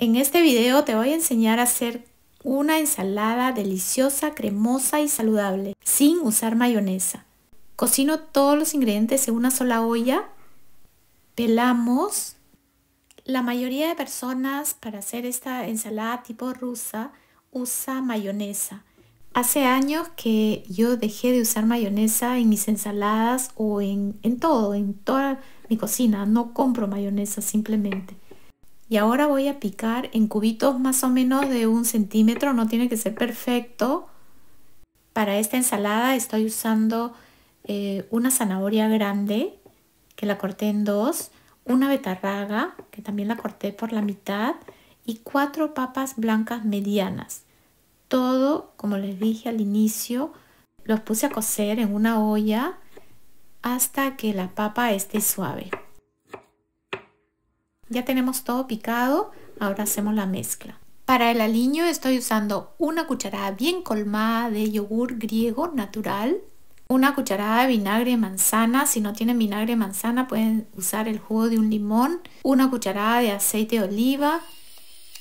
En este video te voy a enseñar a hacer una ensalada deliciosa, cremosa y saludable, sin usar mayonesa. Cocino todos los ingredientes en una sola olla, pelamos. La mayoría de personas para hacer esta ensalada tipo rusa usa mayonesa. Hace años que yo dejé de usar mayonesa en mis ensaladas o en, en todo, en toda mi cocina. No compro mayonesa simplemente. Y ahora voy a picar en cubitos más o menos de un centímetro, no tiene que ser perfecto. Para esta ensalada estoy usando eh, una zanahoria grande, que la corté en dos, una betarraga, que también la corté por la mitad, y cuatro papas blancas medianas. Todo, como les dije al inicio, los puse a cocer en una olla hasta que la papa esté suave. Ya tenemos todo picado, ahora hacemos la mezcla. Para el aliño estoy usando una cucharada bien colmada de yogur griego natural, una cucharada de vinagre manzana, si no tienen vinagre manzana pueden usar el jugo de un limón, una cucharada de aceite de oliva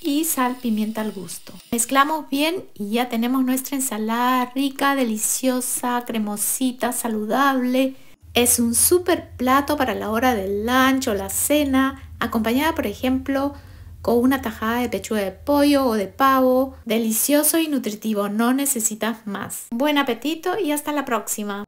y sal, pimienta al gusto. Mezclamos bien y ya tenemos nuestra ensalada rica, deliciosa, cremosita, saludable. Es un súper plato para la hora del lunch o la cena acompañada por ejemplo con una tajada de pechuga de pollo o de pavo. Delicioso y nutritivo, no necesitas más. Buen apetito y hasta la próxima.